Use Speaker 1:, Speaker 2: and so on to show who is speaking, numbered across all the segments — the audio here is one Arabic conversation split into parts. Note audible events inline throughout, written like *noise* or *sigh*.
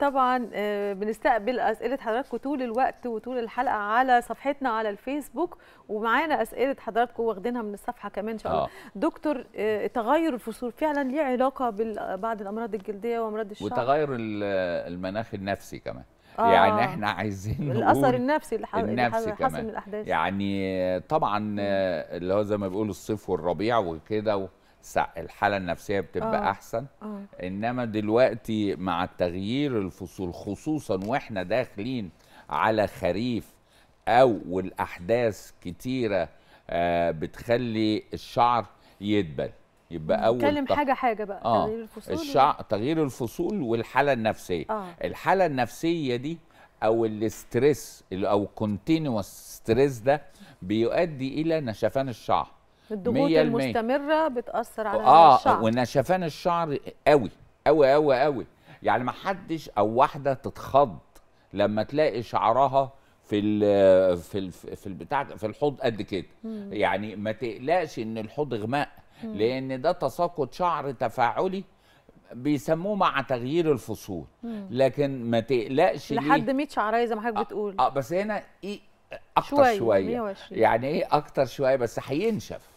Speaker 1: طبعا آه، بنستقبل اسئله حضراتكم طول الوقت وطول الحلقه على صفحتنا على الفيسبوك ومعانا اسئله حضراتكم واخدينها من الصفحه كمان ان شاء الله آه. دكتور آه، تغير الفصول فعلا ليه علاقه ببعض الامراض الجلديه وامراض الشعر وتغير المناخ النفسي كمان آه. يعني احنا عايزين الاثر النفسي اللي, حصل النفسي اللي حصل من الاحداث يعني طبعا آه، اللي هو زي ما بيقولوا الصيف والربيع وكده الحاله النفسيه بتبقى أوه. احسن آه. انما دلوقتي مع التغيير الفصول خصوصا واحنا داخلين على خريف او والاحداث كتيره آه بتخلي الشعر يدبل يبقى اول نتكلم تق... حاجه حاجه بقى آه. تغيير الفصول الشع... تغيير الفصول والحاله النفسيه آه. الحاله النفسيه دي او الاسترس او كونتينوس ستريس ده بيؤدي الى نشفان الشعر الضغوط المستمره بتاثر على آه الشعر اه ونشفان الشعر قوي قوي قوي قوي يعني ما حدش او واحده تتخض لما تلاقي شعرها في الـ في الـ في البتاع في الحوض قد كده يعني ما تقلقش ان الحوض غماء لان ده تساقط شعر تفاعلي بيسموه مع تغيير الفصول لكن ما تقلقش لحد 100 إيه شعرايه زي ما حضرتك آه، بتقول اه بس هنا ايه اكتر شويه, شوية. يعني ايه اكتر شويه بس هينشف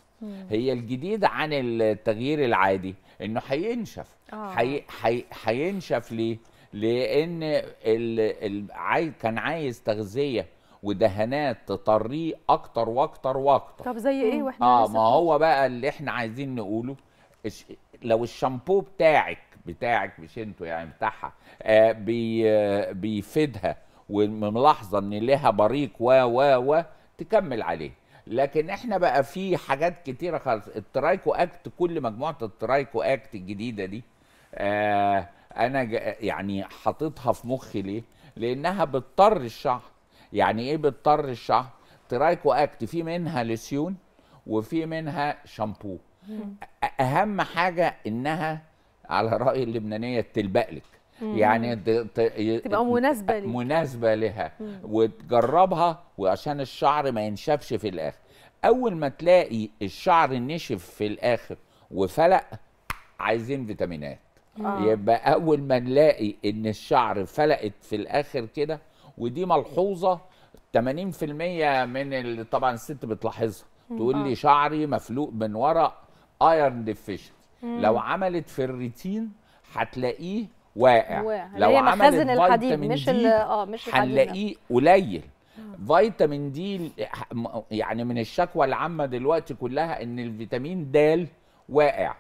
Speaker 1: هي الجديد عن التغيير العادي انه هينشف هينشف آه. حي... ليه؟ لان ال... ال... كان عايز تغذيه ودهانات تطريه اكتر واكتر واكتر طب زي ايه واحنا اه ما هو بقى اللي احنا عايزين نقوله لو الشامبو بتاعك بتاعك مش انتوا يعني بتاعها آه بي بيفيدها وملاحظه ان لها بريق و و و تكمل عليه لكن احنا بقى في حاجات كتيره خالص الترايكو اكت كل مجموعه الترايكو اكت الجديده دي آه انا يعني حاططها في مخي ليه لانها بتطر الشعر يعني ايه بتطر الشعر ترايكو اكت في منها لسيون وفي منها شامبو اهم حاجه انها على راي اللبنانيه تلبق لك يعني تبقى مناسبه لها مناسبه لها وتجربها وعشان الشعر ما ينشفش في الاخر اول ما تلاقي الشعر نشف في الاخر وفلق عايزين فيتامينات آه. يبقى اول ما نلاقي ان الشعر فلقت في الاخر كده ودي ملحوظه 80% من اللي طبعا الست بتلاحظها تقول لي آه. شعري مفلوق من ورا ايرن ديفيشن لو عملت في الروتين هتلاقيه واقع واقع لو عملت الحديد مش اه مش هنلاقيه قليل فيتامين دي يعني من الشكوى العامه دلوقتي كلها ان الفيتامين د واقع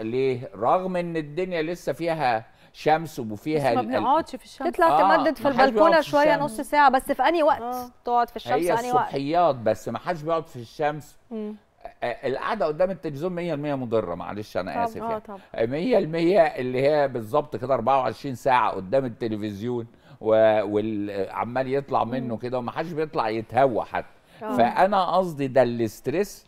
Speaker 1: ليه رغم ان الدنيا لسه فيها شمس وفيها ما بنقعدش في الشمس تطلع آه تمدد في البلكونه شويه نص ساعه بس في انهي وقت آه. تقعد في الشمس انهي وقت هي الصبحيات بس ما حدش بيقعد في الشمس مم. القعده قدام التلفزيون 100% مضره معلش انا اسف طبعا آه، يعني 100% اللي هي بالظبط كده 24 ساعه قدام التلفزيون وعمال يطلع منه كده ومحدش بيطلع يتهوى حتى آه. فانا قصدي ده الاستريس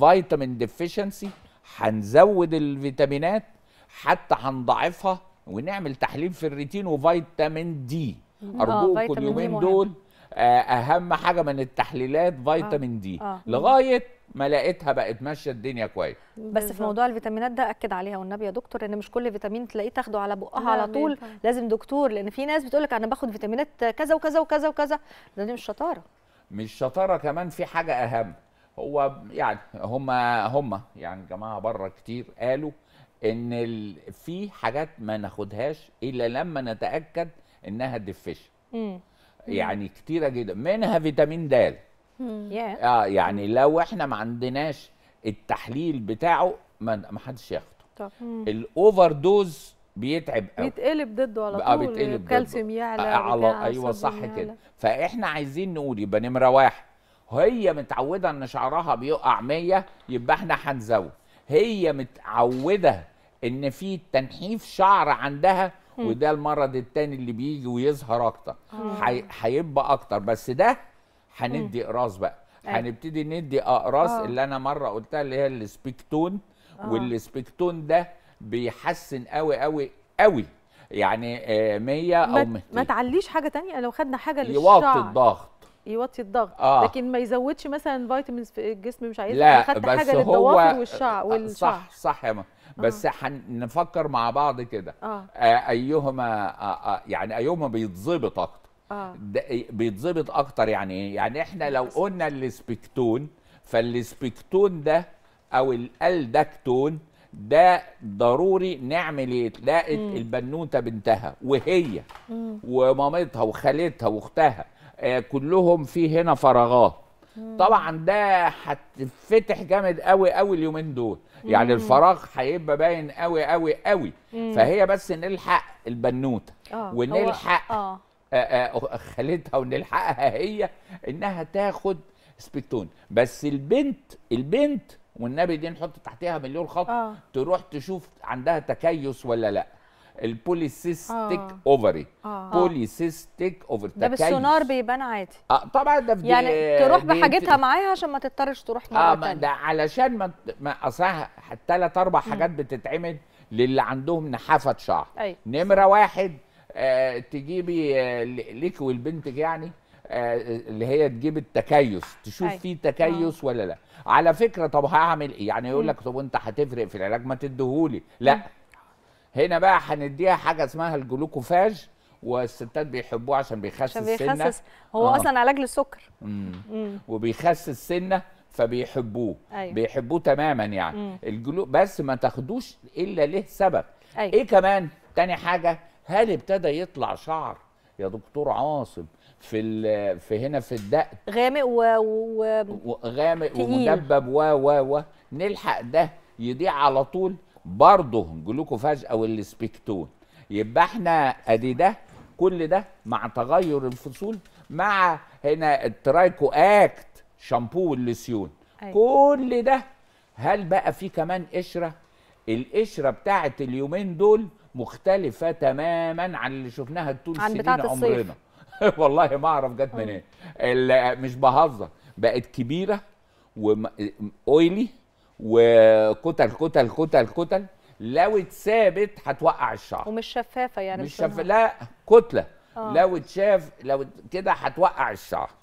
Speaker 1: فيتامين ديفيشنسي هنزود الفيتامينات حتى هنضعفها ونعمل تحليل في الريتين وفيتامين دي ارجوكم آه، اليومين دول اهم حاجه من التحليلات فيتامين آه. دي آه. لغايه ما لقيتها بقت ماشيه الدنيا كويس بس في موضوع الفيتامينات ده اكد عليها والنبي يا دكتور ان مش كل فيتامين تلاقيه تاخده على بقها على نعم، طول لازم دكتور لان في ناس بتقول لك انا باخد فيتامينات كذا وكذا وكذا وكذا ده دي مش شطاره مش شطاره كمان في حاجه اهم هو يعني هما هما يعني جماعه بره كتير قالوا ان في حاجات ما ناخدهاش الا لما نتاكد انها دفشه يعني كتيره جدا منها فيتامين د yeah. اه يعني لو احنا ما عندناش التحليل بتاعه ما حدش ياخده الاوفر دوز بيتعب قوي بيتقلب ضده على آه، طول بيتقلب الكالسيوم يعلى آه، على ايوه صح كده فاحنا عايزين نقول يبقى نمره واحد هي متعوده ان شعرها بيقع 100 يبقى احنا هنزود هي متعوده ان في تنحيف شعر عندها وده المرض التاني اللي بيجي ويظهر اكتر آه. هيبقى اكتر بس ده هندي اقراص بقى هنبتدي ندي اقراص آه. اللي انا مره قلتها اللي هي السبيكتون آه. والسبيكتون ده بيحسن قوي قوي قوي يعني 100 آه، او 200 ما تعليش حاجه تانية لو خدنا حاجه للشعر يوطي الضغط يوطي الضغط آه. لكن ما يزودش مثلا فيتامينز في الجسم مش عايزها لا خدت بس حاجه للضوافر والشعر والشعر صح صح يا ما آه. بس هنفكر مع بعض كده آه. آه ايهما آه آه يعني ايهما بيتظبط اكتر آه. إيه، بيتظبط اكتر يعني ايه يعني احنا لو قلنا الاسبكتون فالاسبكتون ده او الالدكتون ده ضروري نعمل ايه تلاقي البنوته بنتها وهي مم. ومامتها وخالتها واختها آه كلهم في هنا فراغات طبعا ده هتفتح جامد قوي قوي اليومين دول يعني الفراغ هيبقى باين قوي قوي قوي فهي بس نلحق البنوته آه. ونلحق آه. خالتها ونلحقها هي انها تاخد سبيكتون بس البنت البنت والنبي دي نحط تحتها مليون خط آه. تروح تشوف عندها تكيس ولا لا البوليسيستيك آه. اوفري آه. بوليسيستيك اوفري ده بالسونار بيبان عادي اه طبعا ده بدي يعني تروح بحاجتها معاها عشان ما تضطرش تروح مره اه تانية. ده علشان ما ما اصح ثلاث اربع حاجات بتتعمل للي عندهم نحافه شعر أي. أيوة. نمره واحد آه، تجيبي آه، ليك ولبنتك يعني آه، اللي هي تجيب التكيس تشوف أي. فيه تكيس ولا لا على فكره طب هعمل ايه يعني يقول لك طب وانت هتفرق في العلاج ما تديهولي لا م. هنا بقى هنديها حاجه اسمها الجلوكوفاج والستات بيحبوه عشان بيخسس عشان بيخسس سنة. هو آه. اصلا علاج للسكر امم وبيخسس سنه فبيحبوه أيوة. بيحبوه تماما يعني الجلو بس ما تاخدوش الا له سبب أيوة. ايه كمان تاني حاجه هل ابتدى يطلع شعر يا دكتور عاصم في في هنا في الدق غامق و, و... غامق ومدبب و و و نلحق ده يضيع على طول برضه لكم فجأة والسبيكتون يبقى احنا ادي ده كل ده مع تغير الفصول مع هنا الترايكو اكت شامبو واللسيون أيوة. كل ده هل بقى في كمان قشره القشره بتاعه اليومين دول مختلفه تماما عن اللي شفناها طول سنين عمرنا *laughs* والله ما اعرف جت منين إيه. مش بهزر بقت كبيره واويلي وكتل كتل كتل كتل لو اتثابت هتوقع الشعر ومش شفافه يعني مش شفافه لا كتله آه. لو اتشاف لو كده هتوقع الشعر